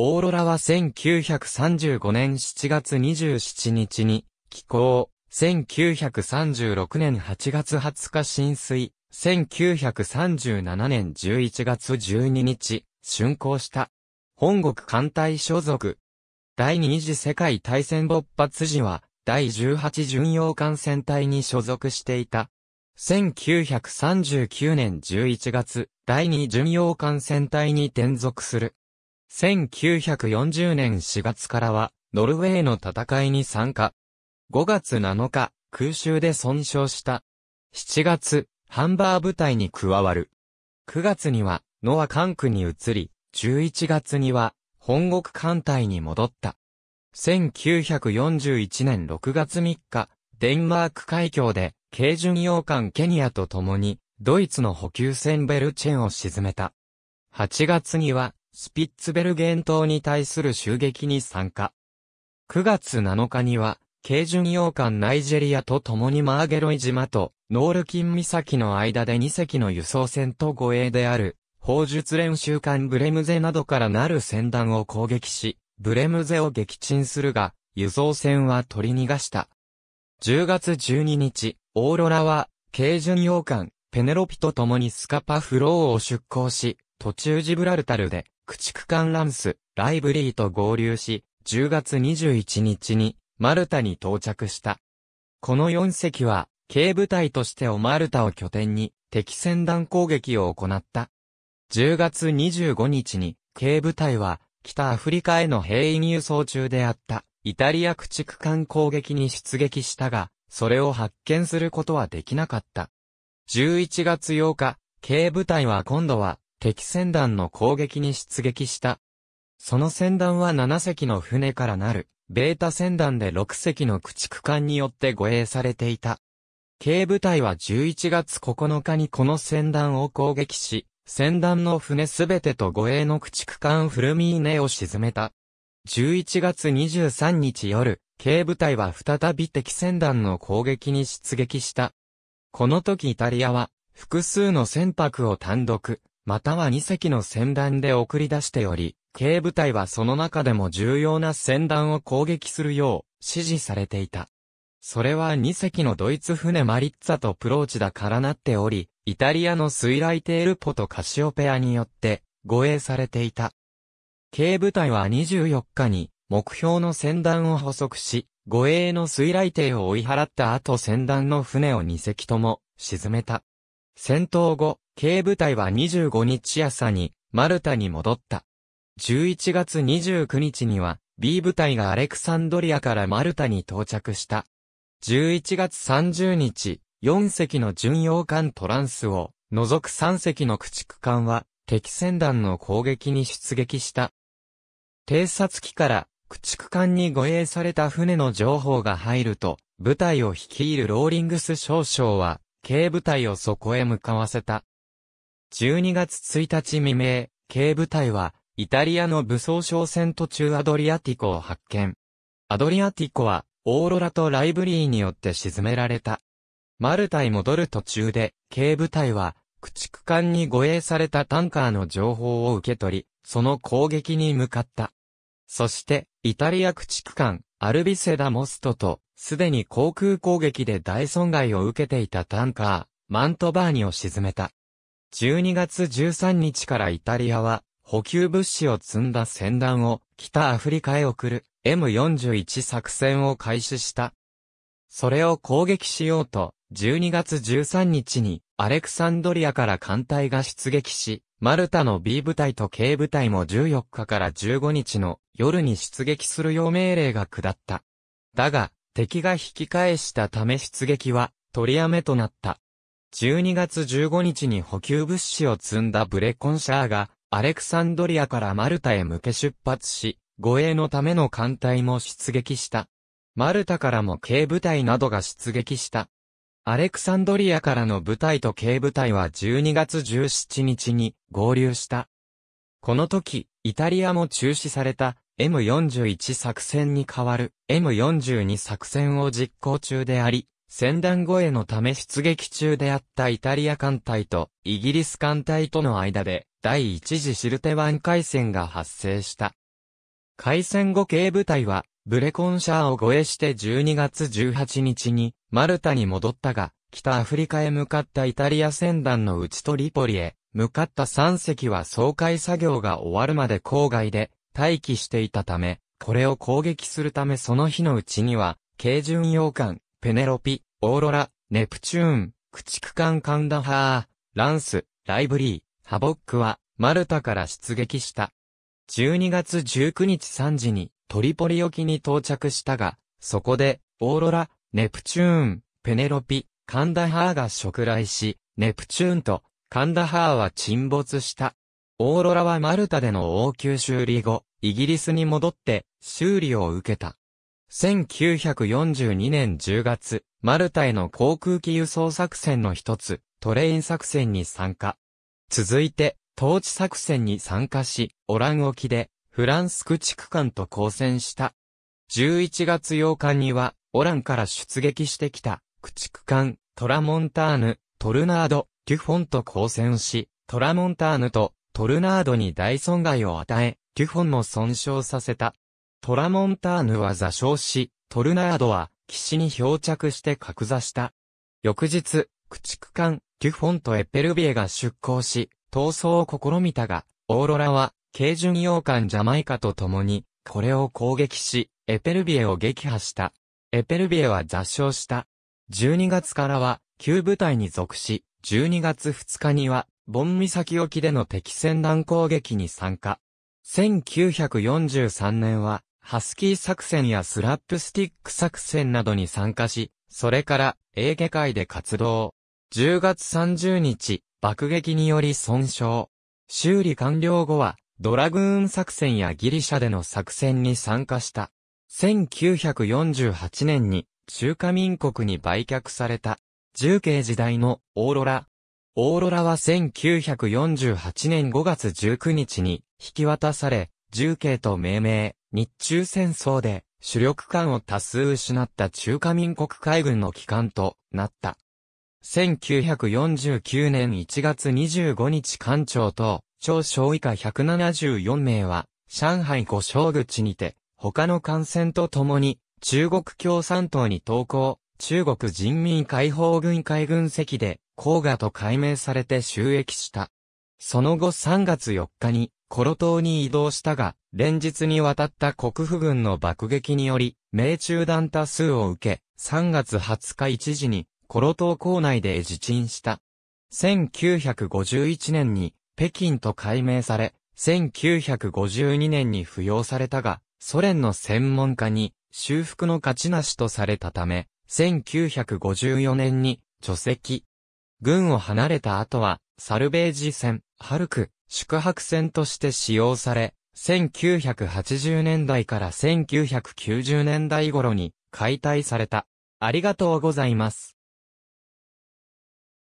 オーロラは1935年7月27日に、気候、1936年8月20日浸水、1937年11月12日、竣工した。本国艦隊所属。第二次世界大戦勃発時は、第18巡洋艦船隊に所属していた。1939年11月、第2巡洋艦船隊に転属する。1940年4月からは、ノルウェーの戦いに参加。5月7日、空襲で損傷した。7月、ハンバー部隊に加わる。9月には、ノア管区に移り、11月には、本国艦隊に戻った。1941年6月3日、デンマーク海峡で、軽巡洋艦ケニアと共に、ドイツの補給船ベルチェンを沈めた。8月には、スピッツベルゲン島に対する襲撃に参加。9月7日には、軽巡洋艦ナイジェリアと共にマーゲロイ島とノールキン岬の間で2隻の輸送船と護衛である、砲術練習艦ブレムゼなどからなる船団を攻撃し、ブレムゼを撃沈するが、輸送船は取り逃がした。10月12日、オーロラは、軽巡洋艦、ペネロピと共にスカパフローを出港し、途中ジブラルタルで、駆逐艦ランス、ライブリーと合流し、10月21日に、マルタに到着した。この4隻は、軽部隊としてオマルタを拠点に、敵戦団攻撃を行った。10月25日に、軽部隊は、北アフリカへの兵員輸送中であった、イタリア駆逐艦攻撃に出撃したが、それを発見することはできなかった。11月8日、軽部隊は今度は、敵船団の攻撃に出撃した。その船団は7隻の船からなる、ベータ船団で6隻の駆逐艦によって護衛されていた。軽部隊は11月9日にこの船団を攻撃し、船団の船すべてと護衛の駆逐艦フルミーネを沈めた。11月23日夜、軽部隊は再び敵船団の攻撃に出撃した。この時イタリアは、複数の船舶を単独、または2隻の船団で送り出しており、軽部隊はその中でも重要な船団を攻撃するよう指示されていた。それは2隻のドイツ船マリッツァとプローチだからなっており、イタリアの水雷テールポとカシオペアによって護衛されていた。軽部隊は24日に目標の船団を捕捉し、護衛の水雷艇を追い払った後船団の船を2隻とも沈めた。戦闘後、軽部隊は25日朝に、マルタに戻った。11月29日には、B 部隊がアレクサンドリアからマルタに到着した。11月30日、4隻の巡洋艦トランスを、除く3隻の駆逐艦は、敵船団の攻撃に出撃した。偵察機から、駆逐艦に護衛された船の情報が入ると、部隊を率いるローリングス少将は、軽部隊をそこへ向かわせた。12月1日未明、軽部隊は、イタリアの武装商船途中アドリアティコを発見。アドリアティコは、オーロラとライブリーによって沈められた。マルタイ戻る途中で、軽部隊は、駆逐艦に護衛されたタンカーの情報を受け取り、その攻撃に向かった。そして、イタリア駆逐艦、アルビセダ・モストと、すでに航空攻撃で大損害を受けていたタンカー、マントバーニを沈めた。12月13日からイタリアは、補給物資を積んだ船団を北アフリカへ送る M41 作戦を開始した。それを攻撃しようと、12月13日にアレクサンドリアから艦隊が出撃し、マルタの B 部隊と K 部隊も14日から15日の夜に出撃するよう命令が下った。だが、敵が引き返したため出撃は取りやめとなった。12月15日に補給物資を積んだブレコンシャーが、アレクサンドリアからマルタへ向け出発し、護衛のための艦隊も出撃した。マルタからも軽部隊などが出撃した。アレクサンドリアからの部隊と軽部隊は12月17日に合流した。この時、イタリアも中止された M41 作戦に代わる M42 作戦を実行中であり、戦団護衛のため出撃中であったイタリア艦隊とイギリス艦隊との間で第一次シルテ湾海戦が発生した。海戦後警部隊はブレコンシャーを護衛して12月18日にマルタに戻ったが、北アフリカへ向かったイタリア船団のうちトリポリへ向かった3隻は総海作業が終わるまで郊外で待機していたため、これを攻撃するためその日のうちには、軽巡洋艦、ペネロピ、オーロラ、ネプチューン、駆逐艦カンダハー、ランス、ライブリー、ハボックは、マルタから出撃した。12月19日3時に、トリポリ沖に到着したが、そこで、オーロラ、ネプチューン、ペネロピ、カンダハーが食来し、ネプチューンと、カンダハーは沈没した。オーロラはマルタでの応急修理後、イギリスに戻って、修理を受けた。1942年10月、マルタへの航空機輸送作戦の一つ、トレイン作戦に参加。続いて、統治作戦に参加し、オラン沖で、フランス駆逐艦と交戦した。11月8日には、オランから出撃してきた、駆逐艦、トラモンターヌ、トルナード、デュフォンと交戦し、トラモンターヌとトルナードに大損害を与え、デュフォンも損傷させた。トラモンターヌは座礁し、トルナードは岸に漂着して格座した。翌日、駆逐艦、デュフォンとエッペルビエが出港し、逃走を試みたが、オーロラは、軽巡洋艦ジャマイカと共に、これを攻撃し、エペルビエを撃破した。エペルビエは座礁した。12月からは、旧部隊に属し、12月2日には、ボン岬沖での敵船団攻撃に参加。1943年は、ハスキー作戦やスラップスティック作戦などに参加し、それから、エーゲで活動。10月30日、爆撃により損傷。修理完了後は、ドラグーン作戦やギリシャでの作戦に参加した。1948年に中華民国に売却された。重慶時代のオーロラ。オーロラは1948年5月19日に引き渡され、重慶と命名、日中戦争で主力艦を多数失った中華民国海軍の機関となった。1949年1月25日艦長と、長将以下174名は、上海五将口にて、他の艦船と共に、中国共産党に投降、中国人民解放軍海軍籍で、黄河と改名されて収益した。その後3月4日に、コロ島に移動したが、連日にわたった国府軍の爆撃により、命中弾多数を受け、3月20日一時に、コロ島港内で自沈した。1951年に、北京と改名され、1952年に扶養されたが、ソ連の専門家に、修復の勝ちなしとされたため、1954年に、除籍。軍を離れた後は、サルベージ船、ハルク、宿泊船として使用され、1980年代から1990年代頃に解体された。ありがとうございます。